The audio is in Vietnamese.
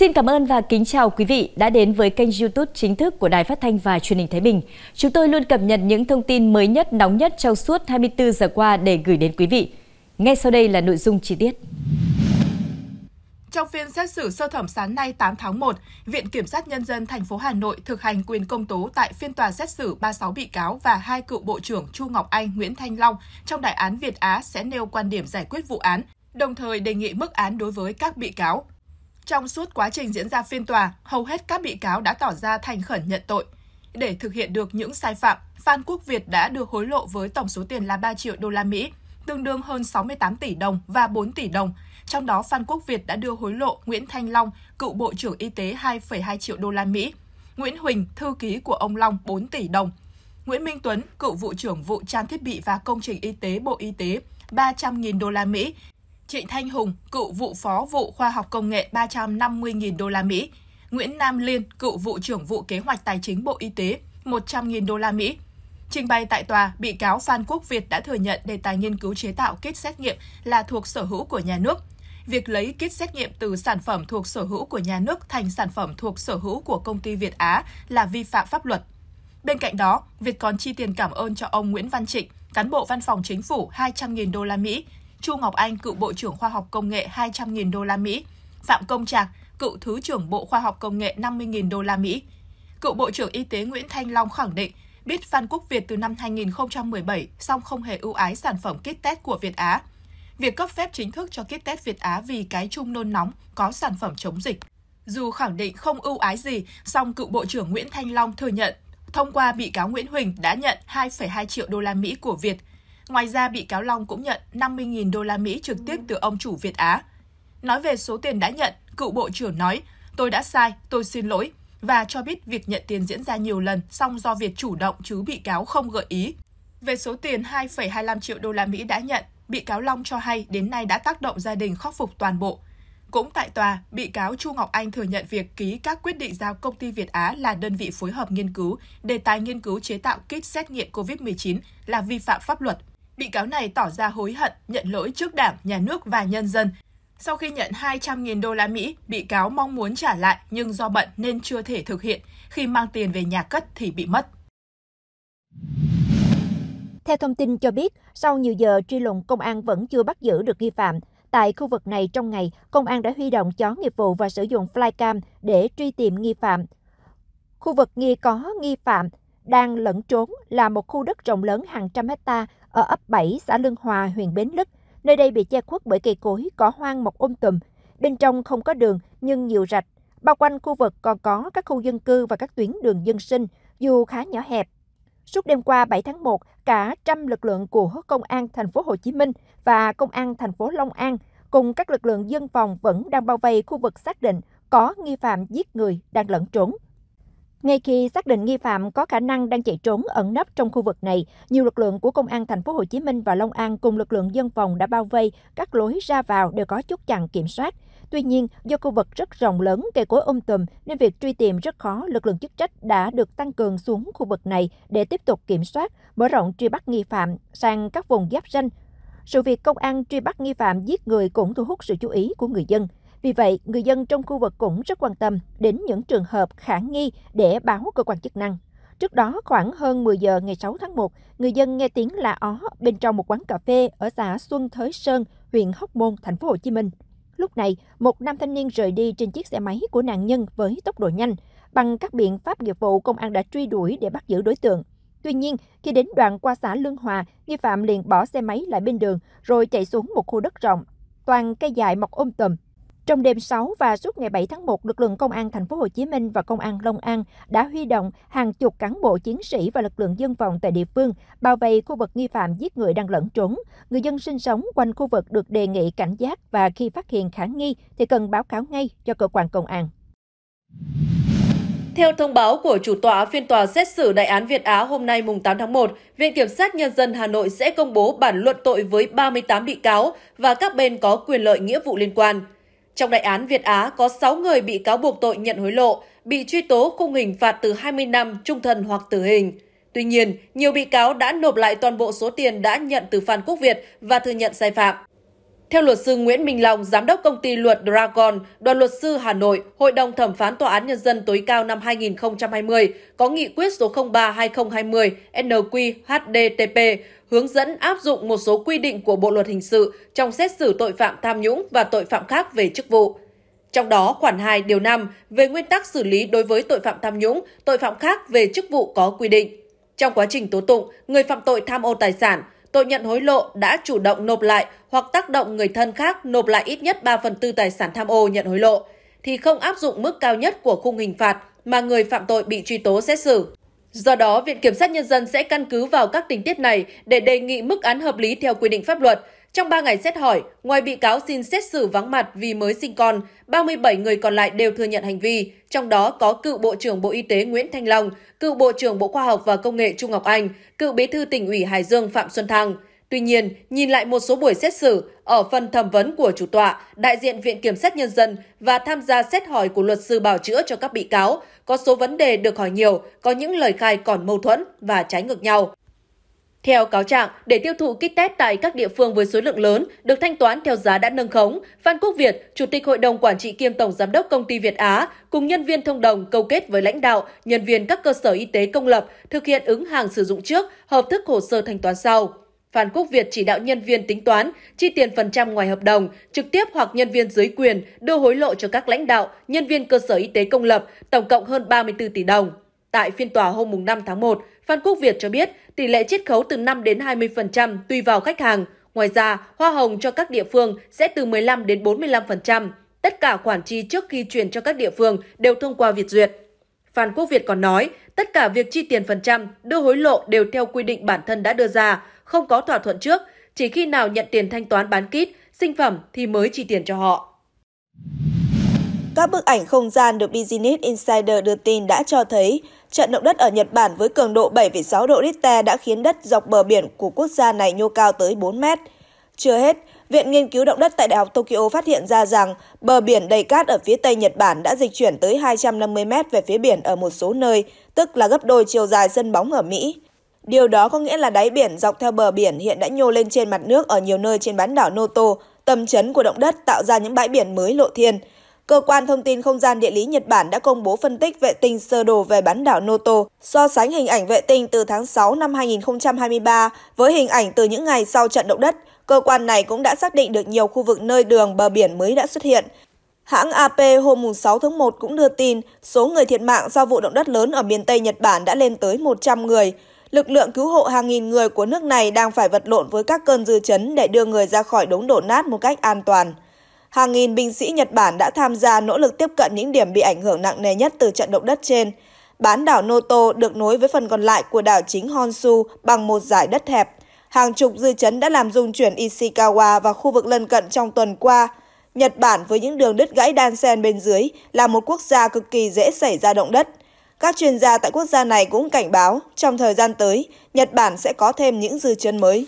Xin cảm ơn và kính chào quý vị đã đến với kênh YouTube chính thức của Đài Phát thanh và Truyền hình Thái Bình. Chúng tôi luôn cập nhật những thông tin mới nhất, nóng nhất trong suốt 24 giờ qua để gửi đến quý vị. Ngay sau đây là nội dung chi tiết. Trong phiên xét xử sơ thẩm sáng nay 8 tháng 1, Viện Kiểm sát Nhân dân thành phố Hà Nội thực hành quyền công tố tại phiên tòa xét xử 36 bị cáo và hai cựu Bộ trưởng Chu Ngọc Anh, Nguyễn Thanh Long trong đại án Việt Á sẽ nêu quan điểm giải quyết vụ án, đồng thời đề nghị mức án đối với các bị cáo. Trong suốt quá trình diễn ra phiên tòa, hầu hết các bị cáo đã tỏ ra thành khẩn nhận tội. Để thực hiện được những sai phạm, Phan Quốc Việt đã được hối lộ với tổng số tiền là 3 triệu đô la Mỹ, tương đương hơn 68 tỷ đồng và 4 tỷ đồng. Trong đó, Phan Quốc Việt đã đưa hối lộ Nguyễn Thanh Long, cựu Bộ trưởng Y tế 2,2 triệu đô la Mỹ, Nguyễn Huỳnh, thư ký của ông Long 4 tỷ đồng, Nguyễn Minh Tuấn, cựu vụ trưởng vụ trang thiết bị và công trình y tế Bộ Y tế 300.000 đô la Mỹ Trịnh Thanh Hùng, cựu vụ phó vụ khoa học công nghệ 350.000 đô la Mỹ, Nguyễn Nam Liên, cựu vụ trưởng vụ kế hoạch tài chính Bộ Y tế, 100.000 đô la Mỹ. Trình bày tại tòa, bị cáo Phan Quốc Việt đã thừa nhận đề tài nghiên cứu chế tạo kit xét nghiệm là thuộc sở hữu của nhà nước. Việc lấy kit xét nghiệm từ sản phẩm thuộc sở hữu của nhà nước thành sản phẩm thuộc sở hữu của công ty Việt Á là vi phạm pháp luật. Bên cạnh đó, Việt còn chi tiền cảm ơn cho ông Nguyễn Văn Trịnh, cán bộ văn phòng chính phủ 200.000 đô la Mỹ Chu Ngọc Anh, cựu Bộ trưởng Khoa học Công nghệ 200.000 đô la Mỹ, Phạm Công Trạc, cựu Thứ trưởng Bộ Khoa học Công nghệ 50.000 đô la Mỹ. Cựu Bộ trưởng Y tế Nguyễn Thanh Long khẳng định biết Phan Quốc Việt từ năm 2017, song không hề ưu ái sản phẩm kit test của Việt Á. Việc cấp phép chính thức cho kit test Việt Á vì cái chung nôn nóng có sản phẩm chống dịch. Dù khẳng định không ưu ái gì, song cựu Bộ trưởng Nguyễn Thanh Long thừa nhận thông qua bị cáo Nguyễn Huỳnh đã nhận 2,2 triệu đô la Mỹ của Việt Ngoài ra, bị cáo Long cũng nhận 50.000 đô la Mỹ trực tiếp từ ông chủ Việt Á. Nói về số tiền đã nhận, cựu bộ trưởng nói, tôi đã sai, tôi xin lỗi, và cho biết việc nhận tiền diễn ra nhiều lần, song do việt chủ động chứ bị cáo không gợi ý. Về số tiền 2,25 triệu đô la Mỹ đã nhận, bị cáo Long cho hay đến nay đã tác động gia đình khắc phục toàn bộ. Cũng tại tòa, bị cáo Chu Ngọc Anh thừa nhận việc ký các quyết định giao công ty Việt Á là đơn vị phối hợp nghiên cứu, đề tài nghiên cứu chế tạo kit xét nghiệm COVID-19 là vi phạm pháp luật bị cáo này tỏ ra hối hận, nhận lỗi trước Đảng, nhà nước và nhân dân. Sau khi nhận 200.000 đô la Mỹ, bị cáo mong muốn trả lại nhưng do bận nên chưa thể thực hiện. Khi mang tiền về nhà cất thì bị mất. Theo thông tin cho biết, sau nhiều giờ truy lùng, công an vẫn chưa bắt giữ được nghi phạm. Tại khu vực này trong ngày, công an đã huy động chó nghiệp vụ và sử dụng flycam để truy tìm nghi phạm. Khu vực nghi có nghi phạm đang lẫn trốn là một khu đất rộng lớn hàng trăm hecta ở ấp 7, xã Lương Hòa, huyện Bến Lức. Nơi đây bị che khuất bởi cây cối, cỏ hoang mọc ôm um tùm. Bên trong không có đường nhưng nhiều rạch. Bao quanh khu vực còn có các khu dân cư và các tuyến đường dân sinh, dù khá nhỏ hẹp. Suốt đêm qua 7 tháng 1, cả trăm lực lượng của Công an thành phố Hồ Chí Minh và Công an thành phố Long An cùng các lực lượng dân phòng vẫn đang bao vây khu vực xác định có nghi phạm giết người đang lẫn trốn. Ngay khi xác định nghi phạm có khả năng đang chạy trốn ẩn nấp trong khu vực này, nhiều lực lượng của công an thành phố Hồ Chí Minh và Long An cùng lực lượng dân phòng đã bao vây các lối ra vào đều có chốt chặn kiểm soát. Tuy nhiên, do khu vực rất rộng lớn, cây cối um tùm nên việc truy tìm rất khó, lực lượng chức trách đã được tăng cường xuống khu vực này để tiếp tục kiểm soát, mở rộng truy bắt nghi phạm sang các vùng giáp ranh. Sự việc công an truy bắt nghi phạm giết người cũng thu hút sự chú ý của người dân. Vì vậy, người dân trong khu vực cũng rất quan tâm đến những trường hợp khả nghi để báo cơ quan chức năng. Trước đó, khoảng hơn 10 giờ ngày 6 tháng 1, người dân nghe tiếng là ó bên trong một quán cà phê ở xã Xuân Thới Sơn, huyện Hóc Môn, thành phố Hồ Chí Minh. Lúc này, một nam thanh niên rời đi trên chiếc xe máy của nạn nhân với tốc độ nhanh. Bằng các biện pháp nghiệp vụ, công an đã truy đuổi để bắt giữ đối tượng. Tuy nhiên, khi đến đoạn qua xã Lương Hòa, nghi phạm liền bỏ xe máy lại bên đường rồi chạy xuống một khu đất rộng. Toàn cây dại mọc ôm um tùm, trong đêm 6 và suốt ngày 7 tháng 1, lực lượng công an thành phố Hồ Chí Minh và công an Long An đã huy động hàng chục cán bộ chiến sĩ và lực lượng dân phòng tại địa phương bao vây khu vực nghi phạm giết người đang lẫn trốn. Người dân sinh sống quanh khu vực được đề nghị cảnh giác và khi phát hiện khả nghi thì cần báo cáo ngay cho cơ quan công an. Theo thông báo của chủ tọa phiên tòa xét xử đại án Việt Á hôm nay mùng 8 tháng 1, Viện Kiểm sát Nhân dân Hà Nội sẽ công bố bản luận tội với 38 bị cáo và các bên có quyền lợi nghĩa vụ liên quan. Trong đại án Việt Á có 6 người bị cáo buộc tội nhận hối lộ, bị truy tố khung hình phạt từ 20 năm trung thân hoặc tử hình. Tuy nhiên, nhiều bị cáo đã nộp lại toàn bộ số tiền đã nhận từ Phan Quốc Việt và thừa nhận sai phạm. Theo luật sư Nguyễn Minh Long, giám đốc công ty luật Dragon, đoàn luật sư Hà Nội, Hội đồng thẩm phán Tòa án Nhân dân tối cao năm 2020 có nghị quyết số 03-2020 NQ-HDTP hướng dẫn áp dụng một số quy định của Bộ Luật Hình sự trong xét xử tội phạm tham nhũng và tội phạm khác về chức vụ. Trong đó, khoản 2 điều 5 về nguyên tắc xử lý đối với tội phạm tham nhũng, tội phạm khác về chức vụ có quy định. Trong quá trình tố tụng, người phạm tội tham ô tài sản – tội nhận hối lộ đã chủ động nộp lại hoặc tác động người thân khác nộp lại ít nhất 3 phần tư tài sản tham ô nhận hối lộ, thì không áp dụng mức cao nhất của khung hình phạt mà người phạm tội bị truy tố xét xử. Do đó, Viện Kiểm sát Nhân dân sẽ căn cứ vào các tình tiết này để đề nghị mức án hợp lý theo quy định pháp luật, trong 3 ngày xét hỏi, ngoài bị cáo xin xét xử vắng mặt vì mới sinh con, 37 người còn lại đều thừa nhận hành vi, trong đó có cựu Bộ trưởng Bộ Y tế Nguyễn Thanh Long, cựu Bộ trưởng Bộ Khoa học và Công nghệ Trung Ngọc Anh, cựu Bí thư tỉnh ủy Hải Dương Phạm Xuân Thăng. Tuy nhiên, nhìn lại một số buổi xét xử, ở phần thẩm vấn của chủ tọa, đại diện Viện Kiểm sát Nhân dân và tham gia xét hỏi của luật sư bảo chữa cho các bị cáo, có số vấn đề được hỏi nhiều, có những lời khai còn mâu thuẫn và trái ngược nhau. Theo cáo trạng, để tiêu thụ kit test tại các địa phương với số lượng lớn được thanh toán theo giá đã nâng khống, Phan Quốc Việt, Chủ tịch Hội đồng Quản trị kiêm Tổng Giám đốc Công ty Việt Á, cùng nhân viên thông đồng câu kết với lãnh đạo, nhân viên các cơ sở y tế công lập thực hiện ứng hàng sử dụng trước, hợp thức hồ sơ thanh toán sau. Phan Quốc Việt chỉ đạo nhân viên tính toán, chi tiền phần trăm ngoài hợp đồng, trực tiếp hoặc nhân viên dưới quyền đưa hối lộ cho các lãnh đạo, nhân viên cơ sở y tế công lập, tổng cộng hơn 34 tỷ đồng. Tại phiên tòa hôm 5 tháng 1, Phan Quốc Việt cho biết tỷ lệ chiết khấu từ 5 đến 20% tùy vào khách hàng. Ngoài ra, hoa hồng cho các địa phương sẽ từ 15 đến 45%. Tất cả khoản chi trước khi chuyển cho các địa phương đều thông qua Việt duyệt. Phan Quốc Việt còn nói, tất cả việc chi tiền phần trăm, đưa hối lộ đều theo quy định bản thân đã đưa ra, không có thỏa thuận trước, chỉ khi nào nhận tiền thanh toán bán kit, sinh phẩm thì mới chi tiền cho họ. Các bức ảnh không gian được Business Insider đưa tin đã cho thấy trận động đất ở Nhật Bản với cường độ 7,6 độ Richter đã khiến đất dọc bờ biển của quốc gia này nhô cao tới 4 mét. Chưa hết, Viện Nghiên cứu Động đất tại Đại học Tokyo phát hiện ra rằng bờ biển đầy cát ở phía tây Nhật Bản đã dịch chuyển tới 250 mét về phía biển ở một số nơi, tức là gấp đôi chiều dài sân bóng ở Mỹ. Điều đó có nghĩa là đáy biển dọc theo bờ biển hiện đã nhô lên trên mặt nước ở nhiều nơi trên bán đảo Noto, tầm chấn của động đất tạo ra những bãi biển mới lộ thiên. Cơ quan Thông tin Không gian Địa lý Nhật Bản đã công bố phân tích vệ tinh sơ đồ về bán đảo Noto, so sánh hình ảnh vệ tinh từ tháng 6 năm 2023 với hình ảnh từ những ngày sau trận động đất. Cơ quan này cũng đã xác định được nhiều khu vực nơi đường bờ biển mới đã xuất hiện. Hãng AP hôm 6 tháng 1 cũng đưa tin số người thiệt mạng do vụ động đất lớn ở miền Tây Nhật Bản đã lên tới 100 người. Lực lượng cứu hộ hàng nghìn người của nước này đang phải vật lộn với các cơn dư chấn để đưa người ra khỏi đống đổ nát một cách an toàn. Hàng nghìn binh sĩ Nhật Bản đã tham gia nỗ lực tiếp cận những điểm bị ảnh hưởng nặng nề nhất từ trận động đất trên. Bán đảo Noto được nối với phần còn lại của đảo chính Honshu bằng một giải đất hẹp. Hàng chục dư chấn đã làm rung chuyển Ishikawa và khu vực lân cận trong tuần qua. Nhật Bản với những đường đứt gãy đan xen bên dưới là một quốc gia cực kỳ dễ xảy ra động đất. Các chuyên gia tại quốc gia này cũng cảnh báo trong thời gian tới, Nhật Bản sẽ có thêm những dư chấn mới.